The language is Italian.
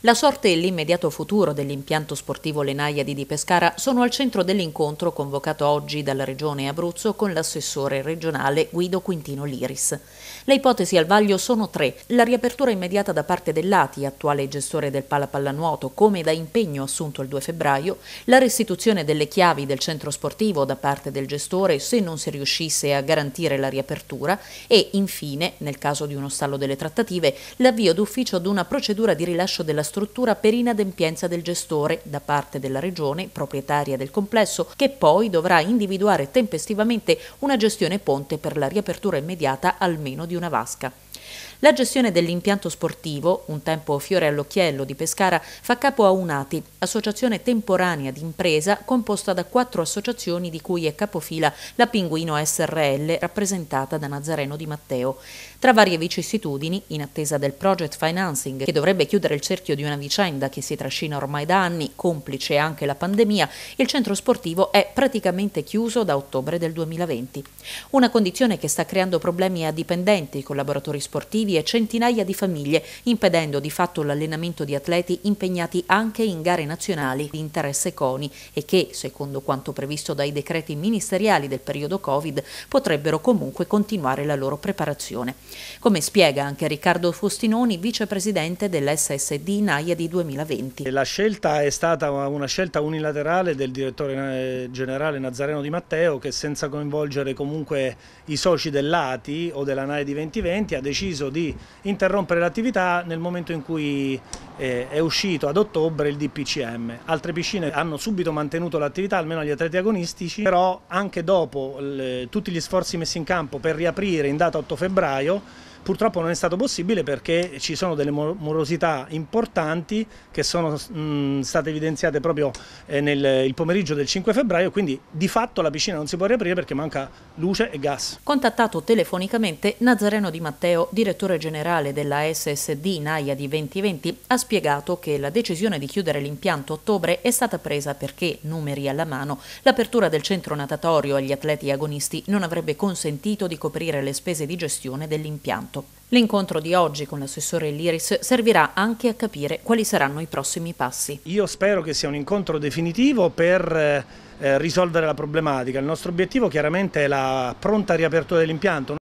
La sorte e l'immediato futuro dell'impianto sportivo Lenaiadi di Pescara sono al centro dell'incontro convocato oggi dalla Regione Abruzzo con l'assessore regionale Guido Quintino Liris. Le ipotesi al vaglio sono tre. La riapertura immediata da parte dell'ATI, attuale gestore del Pala Pallanuoto, come da impegno assunto il 2 febbraio, la restituzione delle chiavi del centro sportivo da parte del gestore se non si riuscisse a garantire la riapertura e infine, nel caso di uno stallo delle trattative, l'avvio d'ufficio ad una procedura di rilascio della struttura per inadempienza del gestore da parte della regione proprietaria del complesso, che poi dovrà individuare tempestivamente una gestione ponte per la riapertura immediata almeno di una vasca. La gestione dell'impianto sportivo, un tempo fiore all'occhiello di Pescara, fa capo a UNATI, associazione temporanea d'impresa composta da quattro associazioni di cui è capofila la Pinguino SRL rappresentata da Nazareno Di Matteo. Tra varie vicissitudini, in attesa del project financing che dovrebbe chiudere il cerchio di una vicenda che si trascina ormai da anni, complice anche la pandemia, il centro sportivo è praticamente chiuso da ottobre del 2020. Una condizione che sta creando problemi a dipendenti, collaboratori sportivi e centinaia di famiglie, impedendo di fatto l'allenamento di atleti impegnati anche in gare nazionali di interesse CONI e che, secondo quanto previsto dai decreti ministeriali del periodo Covid, potrebbero comunque continuare la loro preparazione. Come spiega anche Riccardo Fostinoni, vicepresidente dell'SSD gennaio di 2020. La scelta è stata una scelta unilaterale del direttore eh, generale Nazareno Di Matteo che senza coinvolgere comunque i soci dell'ATI o della NAE di 2020 ha deciso di interrompere l'attività nel momento in cui eh, è uscito ad ottobre il DPCM. Altre piscine hanno subito mantenuto l'attività, almeno agli atleti agonistici, però anche dopo tutti gli sforzi messi in campo per riaprire in data 8 febbraio Purtroppo non è stato possibile perché ci sono delle morosità importanti che sono mh, state evidenziate proprio eh, nel pomeriggio del 5 febbraio, quindi di fatto la piscina non si può riaprire perché manca luce e gas. Contattato telefonicamente, Nazareno Di Matteo, direttore generale della SSD Naia di 2020, ha spiegato che la decisione di chiudere l'impianto a ottobre è stata presa perché, numeri alla mano, l'apertura del centro natatorio agli atleti agonisti non avrebbe consentito di coprire le spese di gestione dell'impianto mercato. L'incontro di oggi con l'assessore Liris servirà anche a capire quali saranno i prossimi passi. Io spero che sia un incontro definitivo per eh, risolvere la problematica. Il nostro obiettivo chiaramente è la pronta riapertura dell'impianto.